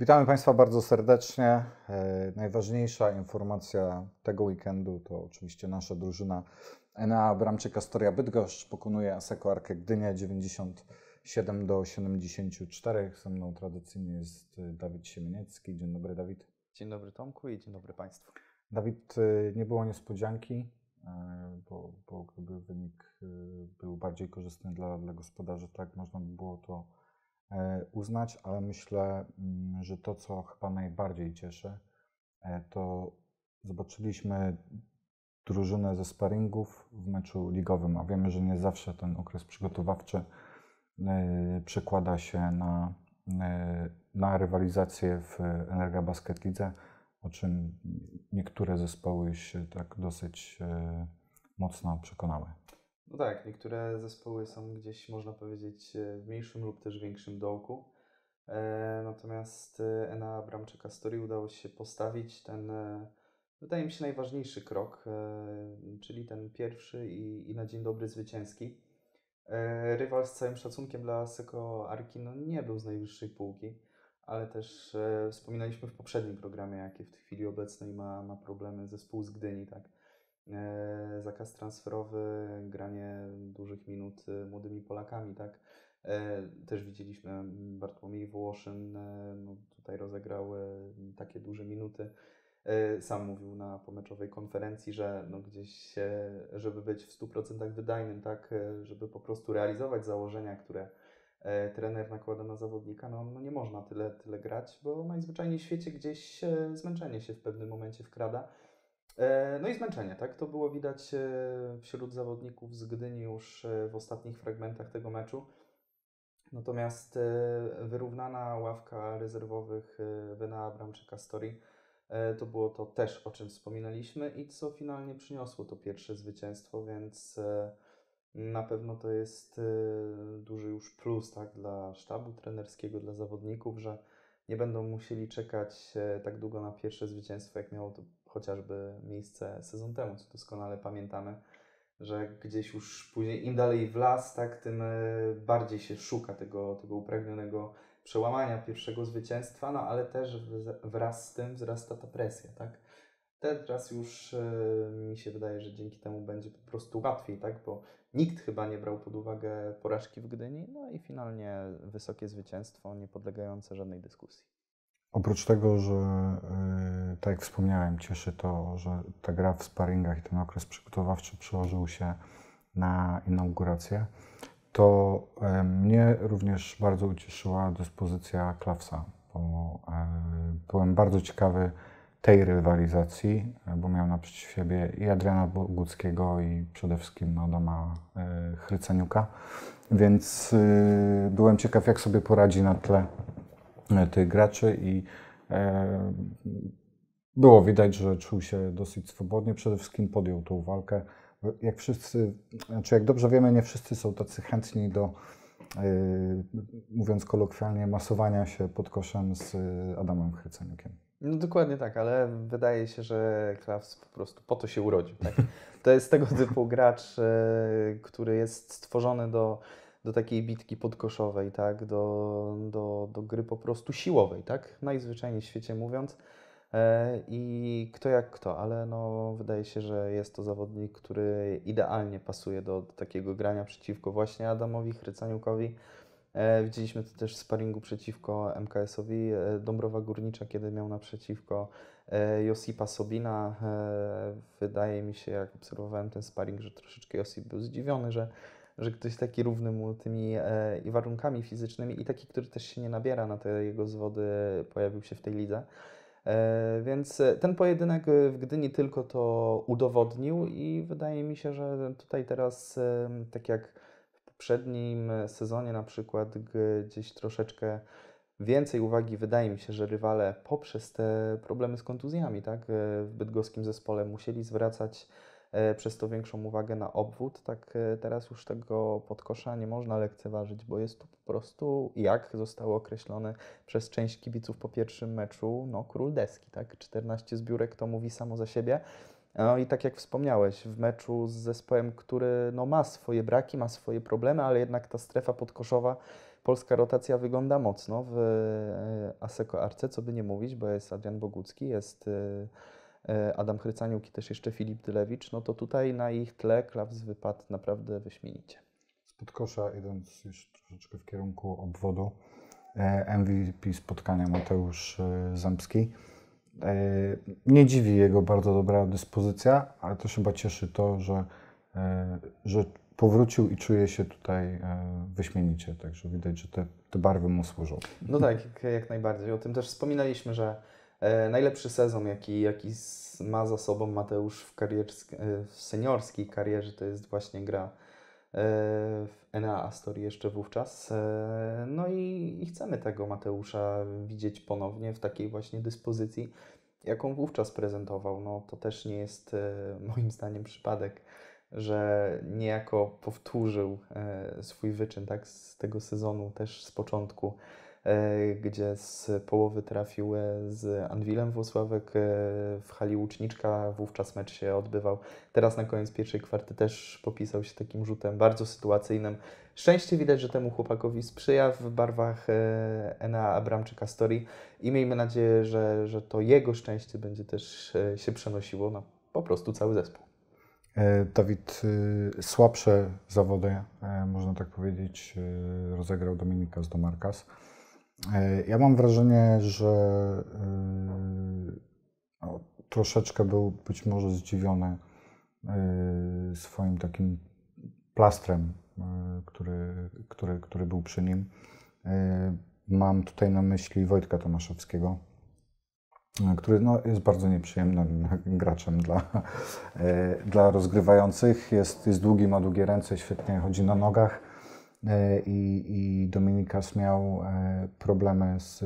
Witamy Państwa bardzo serdecznie. E, najważniejsza informacja tego weekendu to oczywiście nasza drużyna Enea Abramczyka Astoria Bydgoszcz pokonuje Aseko Arkę Gdynia 97 do 74. Ze mną tradycyjnie jest e, Dawid Siemieniecki. Dzień dobry Dawid. Dzień dobry Tomku i dzień dobry Państwu. Dawid, e, nie było niespodzianki, bo, bo gdyby wynik był bardziej korzystny dla, dla gospodarzy, tak można by było to E, uznać, ale myślę, mm, że to, co chyba najbardziej cieszy, e, to zobaczyliśmy drużynę ze sparingów w meczu ligowym, a wiemy, że nie zawsze ten okres przygotowawczy e, przekłada się na, na rywalizację w Energa Basket Lidze, o czym niektóre zespoły się tak dosyć mocno przekonały. No tak, niektóre zespoły są gdzieś, można powiedzieć, e, w mniejszym lub też większym dołku. E, natomiast e, Ena Bramczyka Story udało się postawić ten, wydaje mi się, najważniejszy krok, czyli ten pierwszy i, i na dzień dobry zwycięski. Rywal z całym szacunkiem dla Seko Arki no, nie był z najwyższej półki, ale też wspominaliśmy w poprzednim programie, jakie w chwili obecnej ma, ma problemy zespół z Gdyni, tak? E, zakaz transferowy, granie dużych minut e, młodymi Polakami, tak? E, też widzieliśmy Bartłomiej Wołoszyn, no tutaj rozegrały takie duże minuty. Sam mówił na pomeczowej konferencji, że no gdzieś, żeby być w 100% wydajnym, tak, żeby po prostu realizować założenia, które trener nakłada na zawodnika, no, no nie można tyle, tyle grać, bo najzwyczajniej w świecie gdzieś zmęczenie się w pewnym momencie wkrada E, no i zmęczenie, tak? To było widać e, wśród zawodników z Gdyni już e, w ostatnich fragmentach tego meczu. Natomiast wyrównana ławka rezerwowych Bena Abramczyka Story to było to też, o czym wspominaliśmy i co finalnie przyniosło to pierwsze zwycięstwo, więc na pewno to jest duży już plus tak, dla sztabu trenerskiego, dla zawodników, że nie będą musieli czekać tak długo na pierwsze zwycięstwo, jak miało to chociażby miejsce sezon temu, co doskonale pamiętamy, że gdzieś już później, im dalej w las, tak, tym e, bardziej się szuka tego, tego upragnionego przełamania pierwszego zwycięstwa, no ale też wraz z tym wzrasta ta presja, tak? Teraz już e, mi się wydaje, że dzięki temu będzie po prostu łatwiej, tak? Bo nikt chyba nie brał pod uwagę porażki w Gdyni, no i finalnie wysokie zwycięstwo, nie podlegające żadnej dyskusji. Oprócz tego, że e, tak jak wspomniałem, cieszy to, że ta gra w sparingach i ten okres przygotowawczy przełożył się na inaugurację. To mnie również bardzo ucieszyła dyspozycja Klawsa, bo byłem bardzo ciekawy tej rywalizacji, bo miał naprzeciw siebie i Adriana Boguckiego i przede wszystkim Adama e, Chryceniuka, więc y, byłem ciekaw, jak sobie poradzi na tle e, tych graczy i e, było widać, że czuł się dosyć swobodnie. Przede wszystkim podjął tą walkę. Jak wszyscy, znaczy jak dobrze wiemy, nie wszyscy są tacy chętni do, yy, mówiąc kolokwialnie, masowania się pod koszem z yy, Adamem Chryceniukiem. No dokładnie tak, ale wydaje się, że Klaws po prostu po to się urodził. Tak? To jest tego typu gracz, yy, który jest stworzony do, do takiej bitki podkoszowej, tak? do, do, do gry po prostu siłowej, tak? najzwyczajniej w świecie mówiąc. E, i kto jak kto, ale no, wydaje się, że jest to zawodnik, który idealnie pasuje do, takiego grania przeciwko właśnie Adamowi Chrycaniukowi. E, widzieliśmy to też w sparingu przeciwko MKS-owi e, Dąbrowa Górnicza, kiedy miał naprzeciwko Josipa Sobina. Wydaje mi się, jak obserwowałem ten sparing, że troszeczkę Josip był zdziwiony, że, że ktoś taki równy mu tymi i warunkami fizycznymi i taki, który też się nie nabiera na te jego zwody, pojawił się w tej lidze. E, więc e, ten pojedynek e, w Gdyni tylko to udowodnił i wydaje mi się, że tutaj teraz, tak jak w poprzednim sezonie na przykład, gdzieś troszeczkę więcej uwagi wydaje mi się, że rywale poprzez te problemy z kontuzjami tak, w bydgoskim zespole musieli zwracać E, przez to większą uwagę na obwód. Tak e, teraz już tego podkosza nie można lekceważyć, bo jest to po prostu, jak zostało określone przez część kibiców po pierwszym meczu, no król deski, tak? 14 zbiórek to mówi samo za siebie. No i tak jak wspomniałeś, w meczu z zespołem, który no, ma swoje braki, ma swoje problemy, ale jednak ta strefa podkoszowa, polska rotacja wygląda mocno w e, Aseko Arce, co by nie mówić, bo jest Adrian Bogucki, jest E, Adam Chrycaniuk i też jeszcze Filip Dylewicz, no to tutaj na ich tle Klaws wypadł naprawdę wyśmienicie. Z podkosza idąc już troszeczkę w kierunku obwodu, e, MVP spotkania Mateusz e, Zamski. Nie dziwi jego bardzo dobra dyspozycja, ale też chyba cieszy to, że, że powrócił i czuje się tutaj wyśmienicie. Także widać, że te, te barwy mu służą. No tak, jak najbardziej. O tym też wspominaliśmy, że E, najlepszy sezon, jaki, jaki ma za sobą Mateusz w, e, w seniorskiej karierze, to jest właśnie gra e, w Enea Astori jeszcze wówczas. No i, i chcemy tego Mateusza widzieć ponownie w takiej właśnie dyspozycji, jaką wówczas prezentował. No to też nie jest moim zdaniem przypadek, że niejako powtórzył swój wyczyn tak, z tego sezonu też z początku E, gdzie z połowy trafił e, z Anwilem Włosławek e, w hali Łuczniczka, wówczas mecz się odbywał. Teraz na koniec pierwszej kwarty też popisał się takim rzutem bardzo sytuacyjnym. Szczęście widać, że temu chłopakowi sprzyja w barwach Ena Abramczyka Story i miejmy nadzieję, że, że to jego szczęście będzie też się przenosiło na po prostu cały zespół. Dawid, słabsze zawody, można tak powiedzieć, rozegrał Dominika z Domarkas. E, ja mam wrażenie, że no, troszeczkę był być może zdziwiony e, swoim takim plastrem, który, który, który był przy nim. Mam tutaj na myśli Wojtka Tomaszewskiego, który no, jest bardzo nieprzyjemnym graczem dla, dla rozgrywających. Jest, jest długi, ma długie ręce, świetnie chodzi na nogach E, i, i Dominikas miał e, problemy z,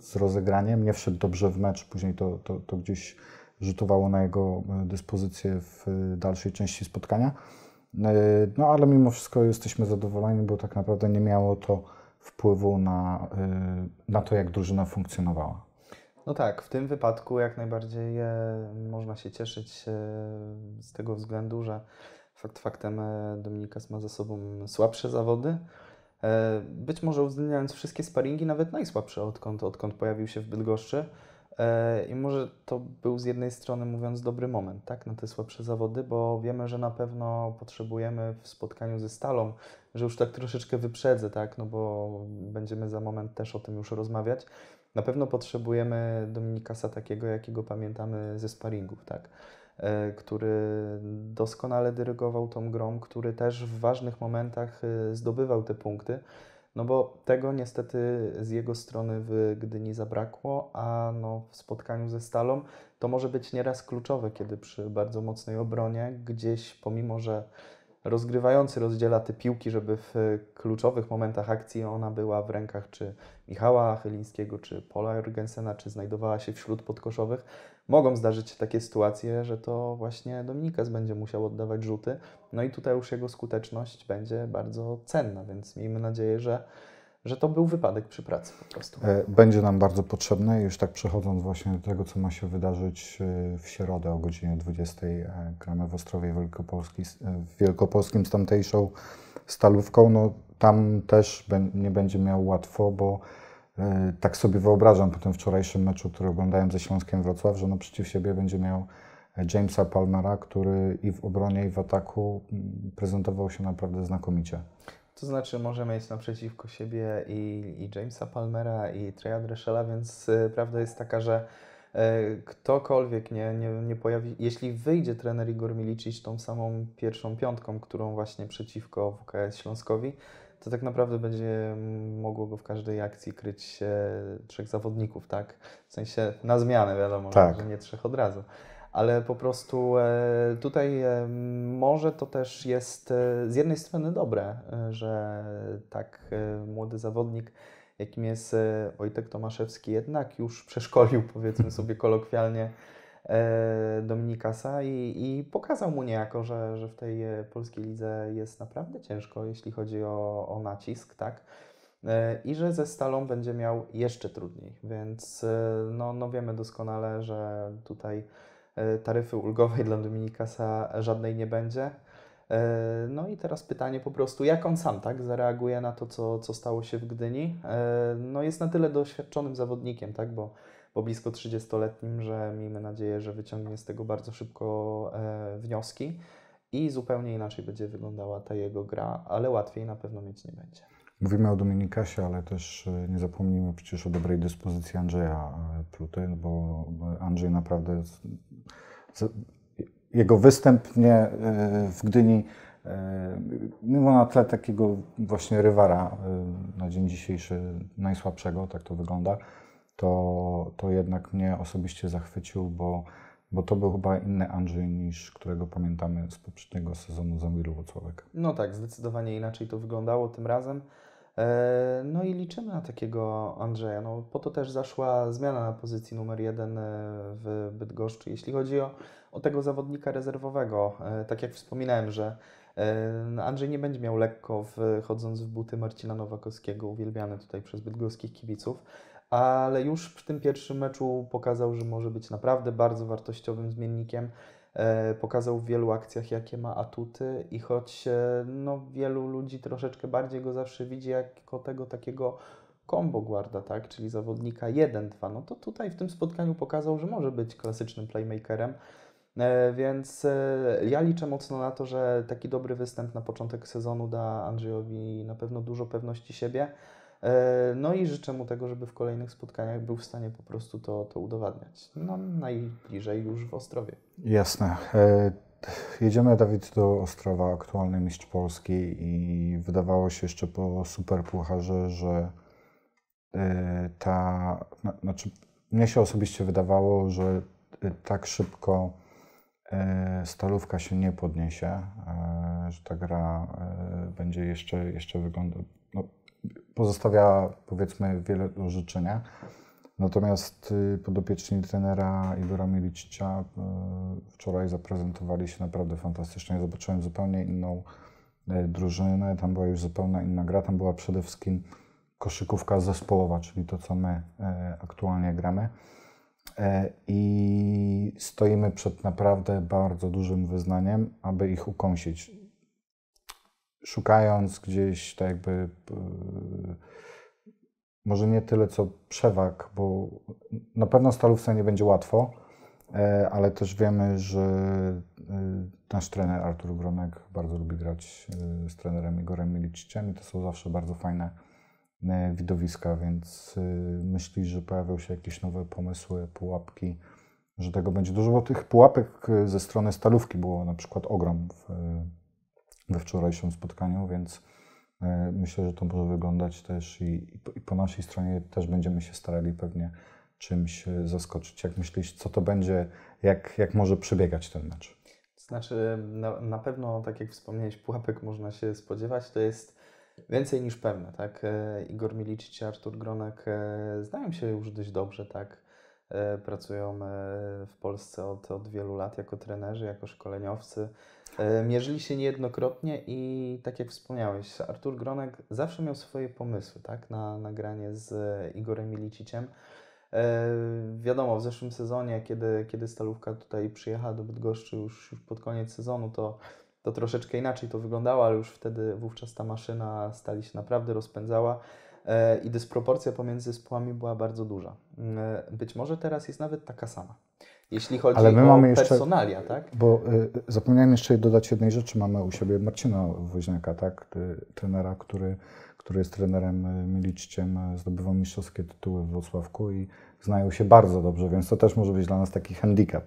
z rozegraniem, nie wszedł dobrze w mecz, później to, to, to gdzieś rzutowało na jego e, dyspozycję w dalszej części spotkania. No ale mimo wszystko jesteśmy zadowoleni, bo tak naprawdę nie miało to wpływu na, na to, jak drużyna funkcjonowała. No tak, w tym wypadku jak najbardziej można się cieszyć z tego względu, że Fakt faktem e, Dominikas ma za sobą słabsze zawody. E, być może uwzględniając wszystkie sparingi, nawet najsłabsze, odkąd, odkąd pojawił się w Bydgoszczy. E, I może to był z jednej strony, mówiąc, dobry moment tak, na te słabsze zawody, bo wiemy, że na pewno potrzebujemy w spotkaniu ze Stalą, że już tak troszeczkę wyprzedzę, tak, no bo będziemy za moment też o tym już rozmawiać. Na pewno potrzebujemy Dominikasa takiego, jakiego pamiętamy ze sparingów. Tak. E, który doskonale dyrygował tą grą, który też w ważnych momentach e, zdobywał te punkty. No bo tego niestety z jego strony w Gdyni zabrakło, a no w spotkaniu ze Stalą to może być nieraz kluczowe, kiedy przy bardzo mocnej obronie gdzieś, pomimo że rozgrywający rozdziela te piłki, żeby w kluczowych momentach akcji ona była w rękach czy Michała Chylińskiego, czy Paula Jorgensena, czy znajdowała się wśród podkoszowych. Mogą zdarzyć się takie sytuacje, że to właśnie Dominikas będzie musiał oddawać rzuty. No i tutaj już jego skuteczność będzie bardzo cenna, więc miejmy nadzieję, że że to był wypadek przy pracy po prostu. E, będzie nam bardzo potrzebne, już tak przechodząc właśnie do tego, co ma się wydarzyć e, w środę o godzinie 20. E, gramy w Ostrowie Wielkopolski, Wielkopolskim z tamtejszą stalówką. No, tam też nie będzie miał łatwo, bo tak sobie wyobrażam po tym wczorajszym meczu, który oglądałem ze Śląskiem Wrocław, że no przeciw siebie będzie miał Jamesa Palmera, który i w obronie, i w ataku prezentował się naprawdę znakomicie. To znaczy, możemy mieć naprzeciwko siebie i, i Jamesa Palmera, i Treya Dreshela, więc y, prawda jest taka, że y, ktokolwiek nie, nie, nie pojawi, jeśli wyjdzie trener Igor Milicic tą samą pierwszą piątką, którą właśnie przeciwko WKS Śląskowi, to tak naprawdę będzie mogło go w każdej akcji kryć trzech zawodników, tak? W sensie na zmianę wiadomo, tak. że nie trzech od razu ale po prostu e, tutaj e, może to też jest e, z jednej strony dobre, że tak młody zawodnik, jakim jest Wojtek Tomaszewski, jednak już przeszkolił, powiedzmy sobie kolokwialnie, Dominikasa i, i pokazał mu niejako, że, że w tej polskiej lidze jest naprawdę ciężko, jeśli chodzi o, o nacisk, tak? I że ze Stalą będzie miał jeszcze trudniej, więc no, no wiemy doskonale, że tutaj E, taryfy ulgowej dla Dominikasa żadnej nie będzie. E, no i teraz pytanie po prostu, jak on sam tak zareaguje na to, co, co stało się w Gdyni. E, no jest na tyle doświadczonym zawodnikiem, tak, bo, bo blisko 30-letnim, że miejmy nadzieję, że wyciągnie z tego bardzo szybko wnioski i zupełnie inaczej będzie wyglądała ta jego gra, ale łatwiej na pewno mieć nie będzie. Mówimy o Dominikasie, ale też e, nie zapomnijmy przecież o dobrej dyspozycji Andrzeja e, Pluty, no bo Andrzej naprawdę. Jego występ nie, e, w Gdyni, mimo no na tle takiego właśnie rywara na dzień dzisiejszy, najsłabszego, tak to wygląda, to, to jednak mnie osobiście zachwycił, bo bo to był chyba inny Andrzej niż którego pamiętamy z poprzedniego sezonu Zamiru Włocławek. No tak, zdecydowanie inaczej to wyglądało tym razem. E, no i liczymy na takiego Andrzeja. No, po to też zaszła zmiana na pozycji numer jeden e, w Bydgoszczy. Jeśli chodzi o, o tego zawodnika rezerwowego, e, tak jak wspominałem, że Andrzej nie będzie miał lekko wchodząc w buty Marcina Nowakowskiego, uwielbiany tutaj przez bydgoskich kibiców ale już w tym pierwszym meczu pokazał, że może być naprawdę bardzo wartościowym zmiennikiem. E, pokazał w wielu akcjach, jakie ma atuty, i choć e, no, wielu ludzi troszeczkę bardziej go zawsze widzi jako tego takiego combo guarda, tak? czyli zawodnika 1-2, no to tutaj w tym spotkaniu pokazał, że może być klasycznym playmakerem. E, więc ja liczę mocno na to, że taki dobry występ na początek sezonu da Andrzejowi na pewno dużo pewności siebie. E, no i życzę mu tego, żeby w kolejnych spotkaniach był w stanie po prostu to, to udowadniać. No, najbliżej już w Ostrowie. Jasne. E, jedziemy, Dawid, do Ostrowa, aktualny mistrz Polski i wydawało się jeszcze po Superpucharze, że e, ta... Znaczy, mnie się osobiście wydawało, że tak szybko stalówka się nie podniesie, że ta gra będzie jeszcze, jeszcze wygląda, pozostawia powiedzmy wiele do życzenia. Natomiast y, podopieczni trenera Igora Milicicia y, wczoraj zaprezentowali się naprawdę fantastycznie. Ja zobaczyłem zupełnie inną y, drużynę, tam była już zupełna inna gra, tam była przede wszystkim koszykówka zespołowa, czyli to, co my aktualnie gramy. E, I stoimy przed naprawdę bardzo dużym wyznaniem, aby ich ukąsić szukając gdzieś tak jakby e, może nie tyle co przewag, bo na pewno stalówce nie będzie łatwo, e, ale też wiemy, że e, nasz trener Artur Gronek bardzo lubi grać z trenerem Igorem Miliciczem i to są zawsze bardzo fajne widowiska, więc myśli, że pojawią się jakieś nowe pomysły, pułapki, że tego będzie dużo, bo tych pułapek ze strony stalówki było na przykład ogrom w we wczorajszym spotkaniu, więc e, myślę, że to może wyglądać też i, i po naszej stronie też będziemy się starali pewnie czymś e, zaskoczyć. Jak myślisz, co to będzie, jak, jak może przebiegać ten mecz? Znaczy, na, na pewno, tak jak wspomniałeś, pułapek można się spodziewać. To jest więcej niż pewne, tak? E, Igor Milicic i Artur Gronek znają się już dość dobrze, tak? Pracują w Polsce od, od wielu lat jako trenerzy, jako szkoleniowcy. E, mierzyli się niejednokrotnie i tak jak wspomniałeś, Artur Gronek zawsze miał swoje pomysły tak, na nagranie z e, Igorem Miliciciem. E, wiadomo, w zeszłym sezonie, kiedy, kiedy Stalówka tutaj przyjechała do Bydgoszczy już, już pod koniec sezonu, to, to troszeczkę inaczej to wyglądało, ale już wtedy wówczas ta maszyna stali się naprawdę rozpędzała i dysproporcja pomiędzy zespołami była bardzo duża. Być może teraz jest nawet taka sama jeśli chodzi Ale my o mamy jeszcze, personalia, tak? Bo y, zapomniałem jeszcze dodać jednej rzeczy. Mamy u siebie Marcina Woźniaka, tak? Trenera, który, który jest trenerem y, Miliczciem, y, zdobywał mistrzowskie tytuły w Wrocławku i znają się bardzo dobrze, więc to też może być dla nas taki handicap.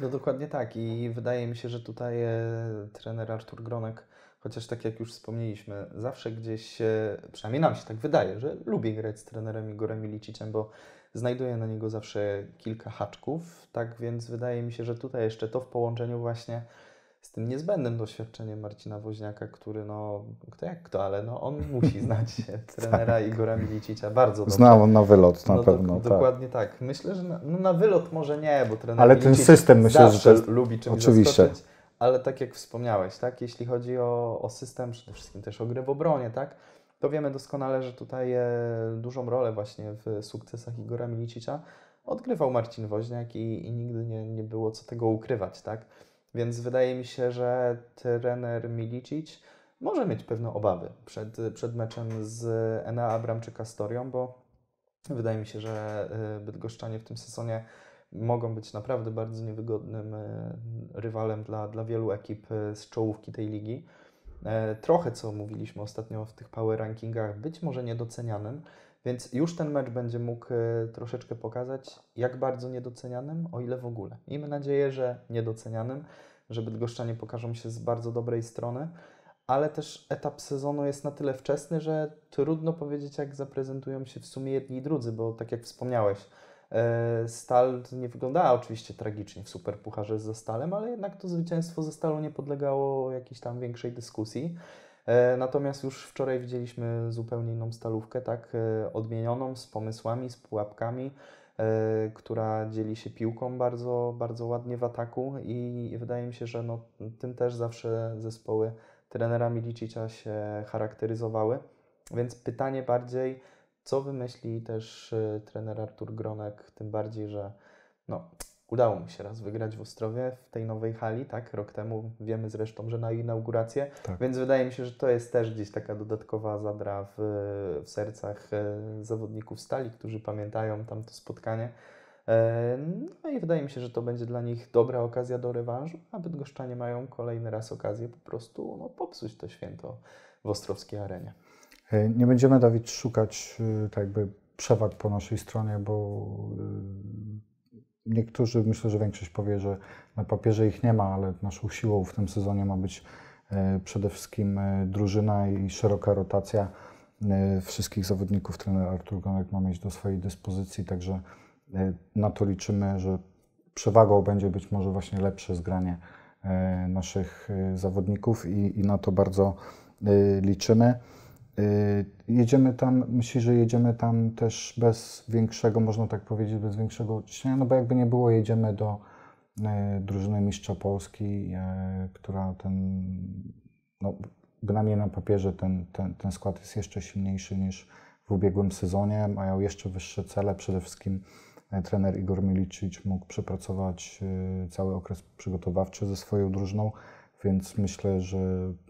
No dokładnie tak i wydaje mi się, że tutaj e, trener Artur Gronek, chociaż tak jak już wspomnieliśmy, zawsze gdzieś, e, przynajmniej nam się tak wydaje, że lubi grać z trenerem Igorem Milicicem, bo Znajduję na niego zawsze kilka haczków, tak więc wydaje mi się, że tutaj jeszcze to w połączeniu właśnie z tym niezbędnym doświadczeniem Marcina Woźniaka, który no, kto jak kto, ale no, on musi znać tak. trenera tak. Igora Milicicia bardzo dobrze. Znał on na wylot na no, pewno. Do, tak. Dokładnie tak. Myślę, że na, no, na wylot może nie, bo trener Ale Milicic ten system myślę, że lubi czymś oczywiście. zaskoczyć. Ale tak jak wspomniałeś, tak, jeśli chodzi o, o system, przede wszystkim też o grę w obronie, tak, to wiemy doskonale, że tutaj e, dużą rolę właśnie w sukcesach Igora Milicicza odgrywał Marcin Woźniak i, i nigdy nie, nie było co tego ukrywać, tak? Więc wydaje mi się, że trener Milicic może mieć pewne obawy przed, przed meczem z Ena Abramczyka Storią, bo wydaje mi się, że e, Bydgoszczanie w tym sezonie mogą być naprawdę bardzo niewygodnym e, rywalem dla, dla wielu ekip z czołówki tej ligi. E, trochę co mówiliśmy ostatnio w tych power rankingach, być może niedocenianym, więc już ten mecz będzie mógł e, troszeczkę pokazać, jak bardzo niedocenianym, o ile w ogóle. Miejmy nadzieję, że niedocenianym, że Bydgoszczanie pokażą się z bardzo dobrej strony, ale też etap sezonu jest na tyle wczesny, że trudno powiedzieć, jak zaprezentują się w sumie jedni i drudzy, bo tak jak wspomniałeś, E, stal nie wyglądała oczywiście tragicznie w superpucharze ze Stalem, ale jednak to zwycięstwo ze Stalu nie podlegało jakiejś tam większej dyskusji. E, natomiast już wczoraj widzieliśmy zupełnie inną stalówkę, tak e, odmienioną, z pomysłami, z pułapkami, która dzieli się piłką bardzo, bardzo ładnie w ataku i wydaje mi się, że no, tym też zawsze zespoły trenera Milicicia się charakteryzowały. Więc pytanie bardziej, co wymyśli też y, trener Artur Gronek, tym bardziej, że no, udało mu się raz wygrać w Ostrowie w tej nowej hali, tak? Rok temu wiemy zresztą, że na inaugurację, tak. więc wydaje mi się, że to jest też gdzieś taka dodatkowa zadra w, w sercach y, zawodników stali, którzy pamiętają tamto spotkanie. E, no i wydaje mi się, że to będzie dla nich dobra okazja do rewanżu, a Bydgoszczanie mają kolejny raz okazję po prostu no, popsuć to święto w ostrowskiej arenie. E, nie będziemy, Dawid, szukać e, tak jakby przewag po naszej stronie, bo e, niektórzy, myślę, że większość powie, że na papierze ich nie ma, ale naszą siłą w tym sezonie ma być przede wszystkim drużyna i szeroka rotacja wszystkich zawodników. Trener Artur Gonek ma mieć do swojej dyspozycji, także na to liczymy, że przewagą będzie być może właśnie lepsze zgranie naszych zawodników i, i na to bardzo liczymy. Y, jedziemy tam, myślę, że jedziemy tam też bez większego, można tak powiedzieć, bez większego ciśnienia, no bo jakby nie było, jedziemy do y, drużyny mistrza Polski, y, która ten, no bynajmniej na papierze ten, ten, ten skład jest jeszcze silniejszy niż w ubiegłym sezonie, mają jeszcze wyższe cele, przede wszystkim trener Igor Milicic mógł przepracować cały okres przygotowawczy ze swoją drużyną, więc myślę, że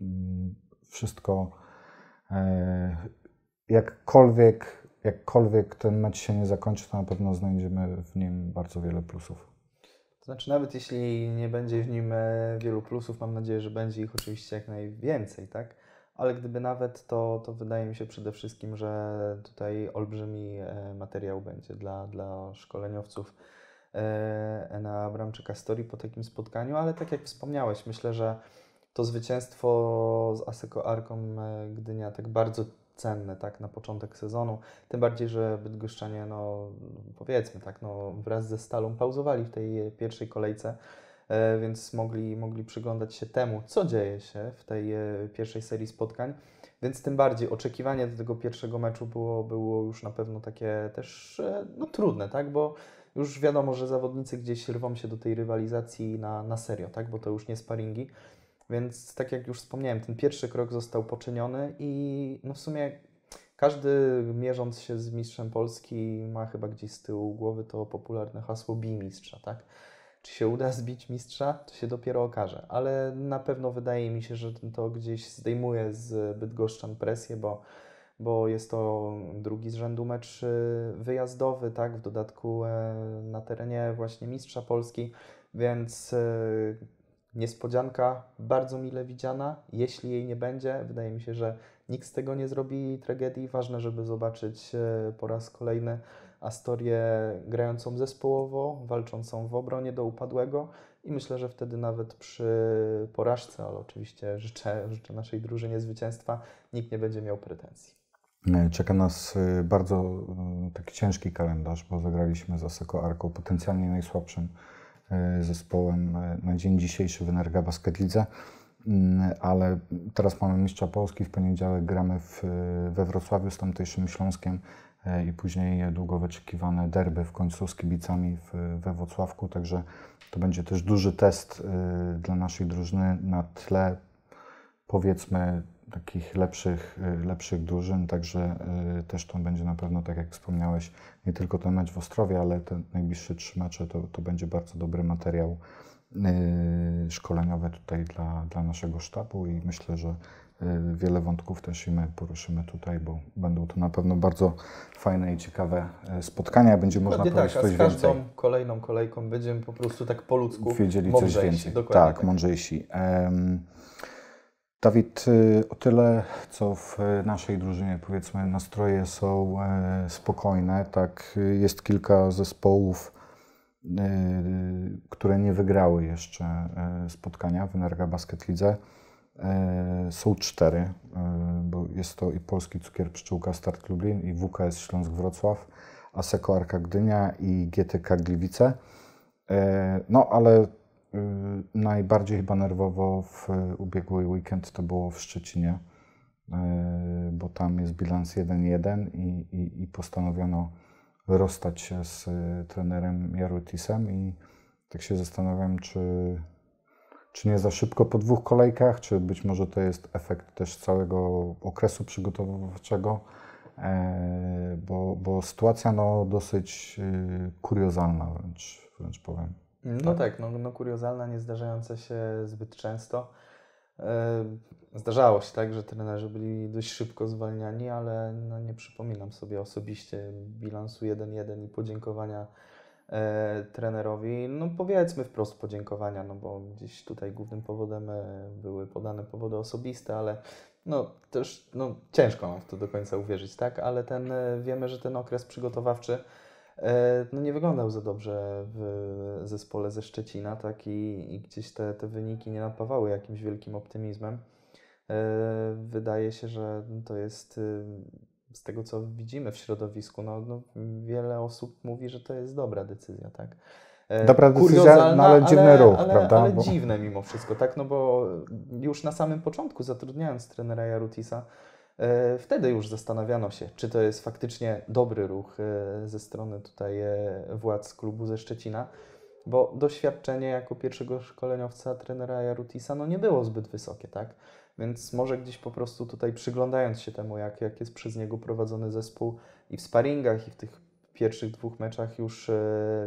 mm, wszystko E, jakkolwiek, jakkolwiek ten mecz się nie zakończy, to na pewno znajdziemy w nim bardzo wiele plusów. To znaczy, nawet jeśli nie będzie w nim e, wielu plusów, mam nadzieję, że będzie ich oczywiście jak najwięcej, tak? Ale gdyby nawet, to, to wydaje mi się przede wszystkim, że tutaj olbrzymi e, materiał będzie dla, dla szkoleniowców na Abramczyka Story po takim spotkaniu, ale tak jak wspomniałeś, myślę, że to zwycięstwo z Aseko Arką e, Gdynia tak bardzo cenne tak, na początek sezonu. Tym bardziej, że Bydgoszczanie, no, powiedzmy tak, no, wraz ze Stalą pauzowali w tej pierwszej kolejce, e, więc mogli, mogli przyglądać się temu, co dzieje się w tej e, pierwszej serii spotkań. Więc tym bardziej oczekiwanie do tego pierwszego meczu było, było już na pewno takie też no, trudne, tak? bo już wiadomo, że zawodnicy gdzieś rwą się do tej rywalizacji na, na serio, tak? bo to już nie sparingi. Więc tak jak już wspomniałem, ten pierwszy krok został poczyniony i no w sumie każdy mierząc się z mistrzem Polski ma chyba gdzieś z tyłu głowy to popularne hasło bij mistrza, tak? Czy się uda zbić mistrza, to się dopiero okaże, ale na pewno wydaje mi się, że to gdzieś zdejmuje z Bydgoszczan presję, bo, bo jest to drugi z rzędu mecz y, wyjazdowy, tak? W dodatku e, na terenie właśnie mistrza Polski, więc y, niespodzianka bardzo mile widziana. Jeśli jej nie będzie, wydaje mi się, że nikt z tego nie zrobi tragedii. Ważne, żeby zobaczyć e, po raz kolejny Astorię grającą zespołowo, walczącą w obronie do upadłego i myślę, że wtedy nawet przy porażce, ale oczywiście życzę, życzę naszej drużynie zwycięstwa, nikt nie będzie miał pretensji. E, czeka nas e, bardzo taki ciężki kalendarz, bo zagraliśmy z Aseko Arką, potencjalnie najsłabszym E, zespołem e, na dzień dzisiejszy w Energa Basket Lidze, mm, ale teraz mamy Mistrza Polski, w poniedziałek gramy w, e, we Wrocławiu z tamtejszym Śląskiem i później długo wyczekiwane derby w końcu z kibicami w, we Wrocławku. także to będzie też duży test dla naszej drużyny na tle powiedzmy takich lepszych, y, lepszych drużyn, także y, też to będzie na pewno, tak jak wspomniałeś, nie tylko ten mecz w Ostrowie, ale ten najbliższy trzy mecze to, to będzie bardzo dobry materiał y, szkoleniowy tutaj dla, dla naszego sztabu i myślę, że wiele wątków też i my poruszymy tutaj, bo będą to na pewno bardzo fajne i ciekawe spotkania. Będzie można tak, powiedzieć coś więcej. Z każdą kolejną kolejką będziemy po prostu tak po ludzku wiedzieli coś więcej. Dokładnie tak, tak, mądrzejsi. Um, Dawid, y, o tyle, co w y, naszej drużynie, powiedzmy, nastroje są e, spokojne, tak y, jest kilka zespołów, które nie wygrały jeszcze e, spotkania w Energa Basket Lidze. E, są cztery, bo jest to i Polski Cukier Pszczółka Start Lublin, i WKS Śląsk Wrocław, Aseko Arka Gdynia i GTK Gliwice. No, ale Y, najbardziej chyba nerwowo w ubiegły weekend to było w Szczecinie, y, bo tam jest bilans 1-1 i, i, i, postanowiono rozstać się z y, trenerem Jarutisem i tak się zastanawiam, czy, czy nie za szybko po dwóch kolejkach, czy być może to jest efekt też całego okresu przygotowawczego, e, bo, bo sytuacja no, dosyć kuriozalna wręcz, wręcz powiem. No tak. tak, no, no kuriozalna, nie zdarzająca się zbyt często. E, zdarzało się tak, że trenerzy byli dość szybko zwalniani, ale no nie przypominam sobie osobiście bilansu 1-1 i podziękowania e, trenerowi. No powiedzmy wprost podziękowania, no bo gdzieś tutaj głównym powodem e, były podane powody osobiste, ale no też no, ciężko nam w to do końca uwierzyć, tak? Ale ten, e, wiemy, że ten okres przygotowawczy E, no nie wyglądał za dobrze w zespole ze Szczecina, tak i, i gdzieś te, te wyniki nie napawały jakimś wielkim optymizmem. E, wydaje się, że to jest y, z tego, co widzimy w środowisku, no, no wiele osób mówi, że to jest dobra decyzja, tak? E, dobra decyzja, no ale dziwny ruch, ale, prawda? Ale bo... dziwne mimo wszystko, tak? No bo już na samym początku zatrudniając trenera Jarutisa, E, wtedy już zastanawiano się, czy to jest faktycznie dobry ruch e, ze strony tutaj e, władz klubu ze Szczecina, bo doświadczenie jako pierwszego szkoleniowca trenera Jarutisa no nie było zbyt wysokie, tak? Więc może gdzieś po prostu tutaj przyglądając się temu, jak, jak jest przez niego prowadzony zespół i w sparingach, i w tych pierwszych dwóch meczach już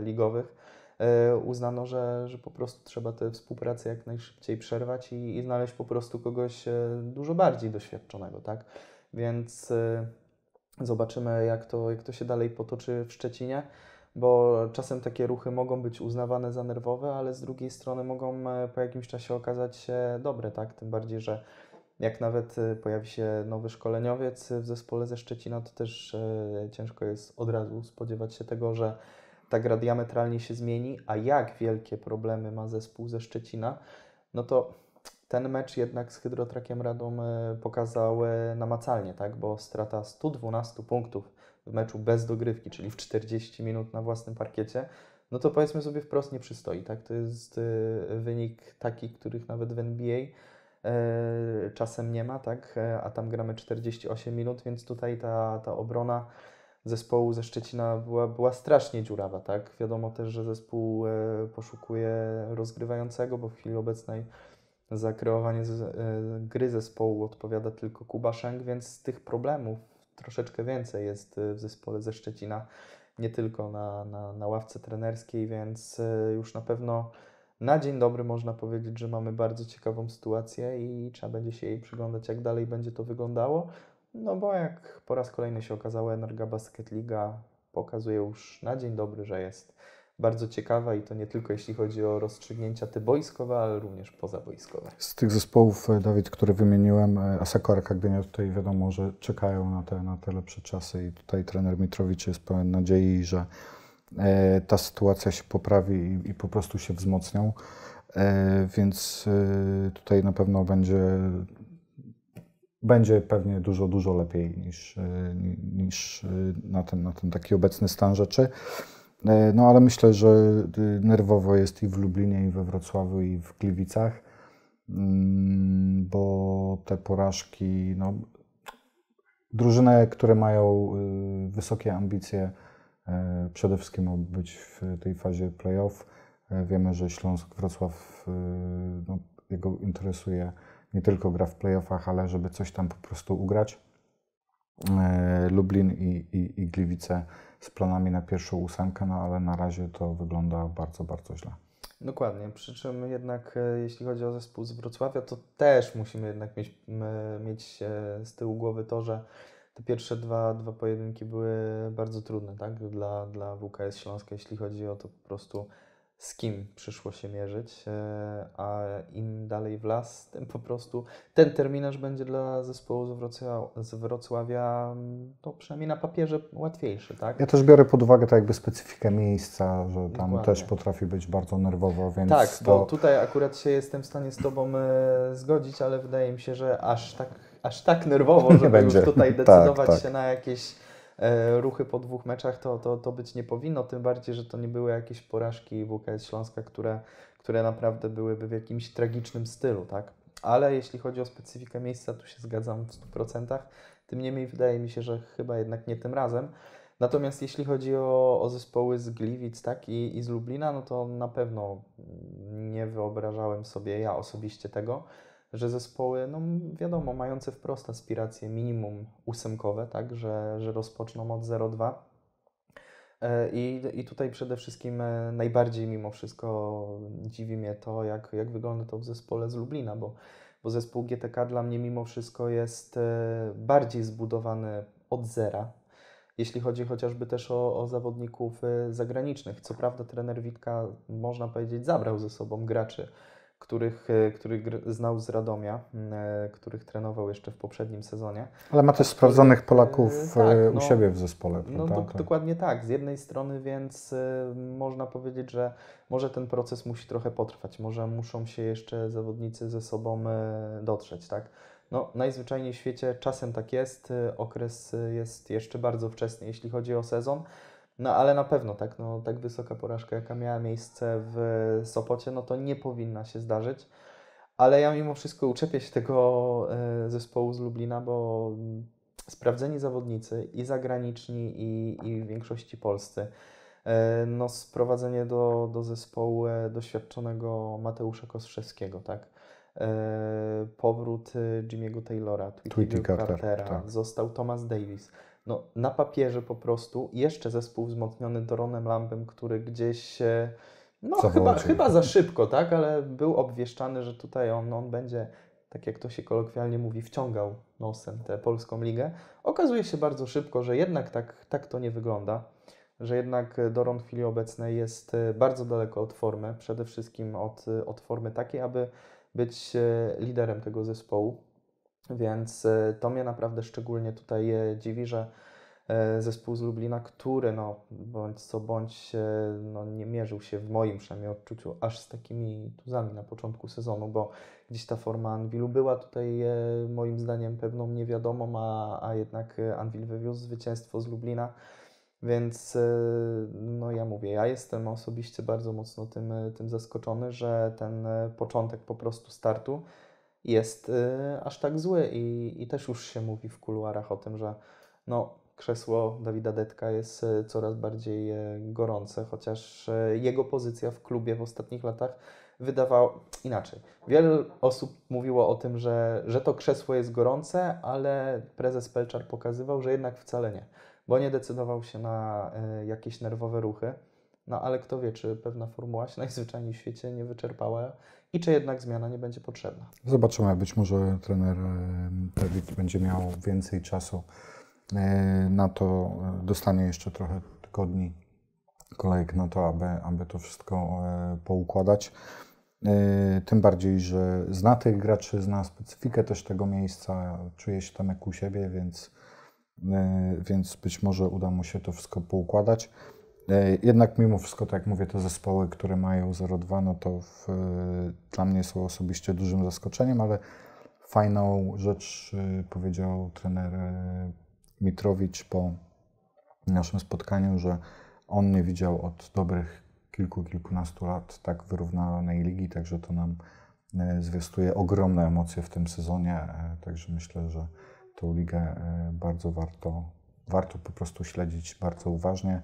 ligowych, E, uznano, że, że po prostu trzeba tę współpracę jak najszybciej przerwać i, i znaleźć po prostu kogoś e, dużo bardziej doświadczonego, tak? Więc e, zobaczymy, jak to, jak to się dalej potoczy w Szczecinie, bo czasem takie ruchy mogą być uznawane za nerwowe, ale z drugiej strony mogą po jakimś czasie okazać się dobre, tak? Tym bardziej, że jak nawet pojawi się nowy szkoleniowiec w zespole ze Szczecina, to też ciężko jest od razu spodziewać się tego, że ta gra diametralnie się zmieni, a jak wielkie problemy ma zespół ze Szczecina, no to ten mecz jednak z Hydrotrakiem Radom e, pokazał e, namacalnie, tak? bo strata 112 punktów w meczu bez dogrywki, czyli w 40 minut na własnym parkiecie, no to powiedzmy sobie wprost nie przystoi. Tak? To jest e, wynik taki, których nawet w NBA czasem nie ma, tak? a tam gramy 48 minut, więc tutaj ta, ta obrona zespołu ze Szczecina była, była strasznie dziurawa, tak? Wiadomo też, że zespół e, poszukuje rozgrywającego, bo w chwili obecnej za kreowanie e, gry zespołu odpowiada tylko Kuba Szenk, więc tych problemów troszeczkę więcej jest e, w zespole ze Szczecina, nie tylko na, na, na ławce trenerskiej, więc już na pewno na dzień dobry można powiedzieć, że mamy bardzo ciekawą sytuację i trzeba będzie się jej przyglądać, jak dalej będzie to wyglądało. No bo jak po raz kolejny się okazało, Energa Basket Liga pokazuje już na dzień dobry, że jest bardzo ciekawa i to nie tylko jeśli chodzi o rozstrzygnięcia te boiskowe, ale również pozawojskowe. Z tych zespołów, e, Dawid, które wymieniłem, e, Asakorka Gdynia tutaj wiadomo, że czekają na te, na te lepsze czasy i tutaj trener Mitrowicz jest pełen nadziei, że e, ta sytuacja się poprawi i, i po prostu się wzmocnią. więc tutaj na pewno będzie będzie pewnie dużo, dużo lepiej niż, e, niż e, na, ten, na ten taki obecny stan rzeczy. E, no ale myślę, że nerwowo jest i w Lublinie, i we Wrocławiu, i w Gliwicach, mm, bo te porażki, no, drużyny, które mają wysokie ambicje, przede wszystkim ma być w tej fazie playoff. Wiemy, że Śląsk Wrocław, no, jego interesuje nie tylko gra w playoffach, ale żeby coś tam po prostu ugrać. E, Lublin i, i, i Gliwice z planami na pierwszą ósemkę, no ale na razie to wygląda bardzo, bardzo źle. Dokładnie, przy czym jednak e, jeśli chodzi o zespół z Wrocławia, to też musimy jednak mieć, mieć e, z tyłu głowy to, że te pierwsze dwa, dwa pojedynki były bardzo trudne tak? dla, dla WKS Śląska, jeśli chodzi o to po prostu z kim przyszło się mierzyć, e, a im dalej w las, tym po prostu ten terminarz będzie dla zespołu z Wrocławia, z Wrocławia to mm, no, przynajmniej na papierze łatwiejszy, tak? Ja też biorę pod uwagę tak jakby specyfikę miejsca, że tam Dokładnie. też potrafi być bardzo nerwowo, więc Tak, to... bo tutaj akurat się jestem w stanie z Tobą e, zgodzić, ale wydaje mi się, że aż tak, aż tak nerwowo, żeby już tutaj tak, decydować tak, tak. się na jakieś E, ruchy po dwóch meczach, to, to, to być nie powinno, tym bardziej, że to nie były jakieś porażki WKS Śląska, które, które naprawdę byłyby w jakimś tragicznym stylu, tak? Ale jeśli chodzi o specyfikę miejsca, tu się zgadzam w 100%. Tym niemniej wydaje mi się, że chyba jednak nie tym razem. Natomiast jeśli chodzi o, o zespoły z Gliwic tak, i, i z Lublina, no to na pewno nie wyobrażałem sobie ja osobiście tego, że zespoły, no wiadomo, mające wprost aspiracje minimum ósemkowe, tak, że, że rozpoczną od 0,2. E, I, I tutaj przede wszystkim e, najbardziej mimo wszystko dziwi mnie to, jak, jak wygląda to w zespole z Lublina, bo, bo zespół GTK dla mnie mimo wszystko jest e, bardziej zbudowany od zera, jeśli chodzi chociażby też o, o, zawodników zagranicznych. Co prawda trener Witka, można powiedzieć, zabrał ze sobą graczy których, e, których znał z Radomia, e, których trenował jeszcze w poprzednim sezonie. Ale ma też sprawdzonych Polaków e, tak, u no, siebie w zespole. No, prawda? No tak. dokładnie tak, z jednej strony, więc można powiedzieć, że może ten proces musi trochę potrwać, może muszą się jeszcze zawodnicy ze sobą dotrzeć, tak? No, najzwyczajniej w świecie czasem tak jest, okres jest jeszcze bardzo wczesny, jeśli chodzi o sezon. No ale na pewno tak, no, tak wysoka porażka, jaka miała miejsce w Sopocie, no to nie powinna się zdarzyć. Ale ja mimo wszystko uczepię się tego e, zespołu z Lublina, bo mm, sprawdzeni zawodnicy i zagraniczni, i, i w większości polscy. E, no, sprowadzenie do, do zespołu e, doświadczonego Mateusza Kostrzewskiego, tak? powrót Jimmy'ego Taylora, Tweety Cartera, tak. został Thomas Davis no, na papierze po prostu jeszcze zespół wzmocniony Doronem Lampem, który gdzieś no chyba, chyba za szybko, tak, ale był obwieszczany, że tutaj on, no, on będzie, tak jak to się kolokwialnie mówi, wciągał nosem tę polską ligę. Okazuje się bardzo szybko, że jednak tak, tak to nie wygląda, że jednak Doron w chwili obecnej jest e, bardzo daleko od formy, przede wszystkim od, e, od formy takiej, aby być e, liderem tego zespołu. Więc y, to mnie naprawdę szczególnie tutaj e, dziwi, że e, zespół z Lublina, który no, bądź co bądź e, no, nie mierzył się w moim przynajmniej odczuciu aż z takimi tuzami na początku sezonu, bo gdzieś ta forma Anwilu była tutaj moim zdaniem pewną niewiadomą, a, a jednak Anwil wywiózł zwycięstwo z Lublina. Więc no ja mówię, ja jestem osobiście bardzo mocno tym, tym zaskoczony, że ten początek po prostu startu jest y, aż tak zły I, i też już się mówi w kuluarach o tym, że no, krzesło Dawida Detka jest y, coraz bardziej y, gorące, chociaż jego pozycja w klubie w ostatnich latach wydawała inaczej. Wiele osób mówiło o tym, że, że to krzesło jest gorące, ale prezes Pelczar pokazywał, że jednak wcale nie, bo nie decydował się na jakieś nerwowe ruchy. No ale kto wie, czy pewna formuła się najzwyczajniej w świecie nie wyczerpała i czy jednak zmiana nie będzie potrzebna. Zobaczymy. Być może trener Pewik będzie miał więcej czasu e, na to. E, dostanie jeszcze trochę tygodni, kolejek na to, aby, aby to wszystko e, poukładać. Tym bardziej, że zna tych graczy, zna specyfikę też tego miejsca, czuje się tam jak u siebie, więc, więc być może uda mu się to wszystko poukładać. E, jednak mimo wszystko, tak jak mówię, te zespoły, które mają 0,2, no to w, e, dla mnie są osobiście dużym zaskoczeniem, ale fajną rzecz e, powiedział trener Mitrowicz po naszym spotkaniu, że on nie widział od dobrych kilku, kilkunastu lat tak wyrównanej ligi, także to nam zwiastuje ogromne emocje w tym sezonie, także myślę, że tą ligę bardzo warto, warto po prostu śledzić bardzo uważnie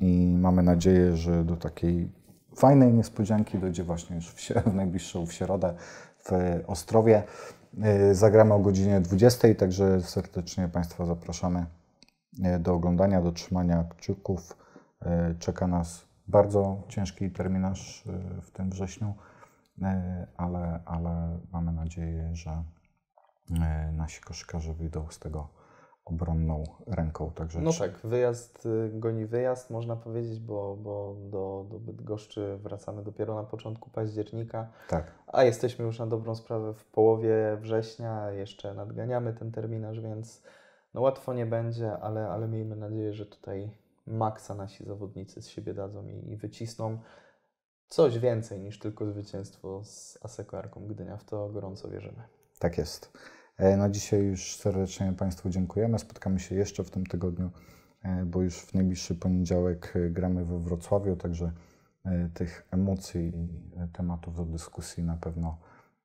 i mamy nadzieję, że do takiej fajnej niespodzianki dojdzie właśnie już w, w najbliższą w środę w Ostrowie. Y, zagramy o godzinie 20, także serdecznie Państwa zapraszamy y, do oglądania, do trzymania kciuków. Y, czeka nas bardzo ciężki terminarz w tym wrześniu, ale, ale mamy nadzieję, że nasi koszykarze wyjdą z tego obronną ręką. Także no tak, wyjazd y, goni wyjazd, można powiedzieć, bo, bo do, do Bydgoszczy wracamy dopiero na początku października. Tak. A jesteśmy już na dobrą sprawę w połowie września, jeszcze nadganiamy ten terminarz, więc no łatwo nie będzie, ale, ale miejmy nadzieję, że tutaj maksa nasi zawodnicy z siebie dadzą i, i wycisną coś więcej niż tylko zwycięstwo z Aseko Arką Gdynia. W to gorąco wierzymy. Tak jest. E, na dzisiaj już serdecznie Państwu dziękujemy. Spotkamy się jeszcze w tym tygodniu, e, bo już w najbliższy poniedziałek e, gramy we Wrocławiu, także tych emocji i tematów do dyskusji na pewno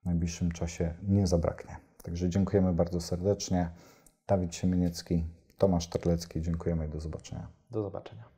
w najbliższym czasie nie zabraknie. Także dziękujemy bardzo serdecznie. Dawid Siemieniecki, Tomasz Terlecki, dziękujemy i do zobaczenia. Do zobaczenia.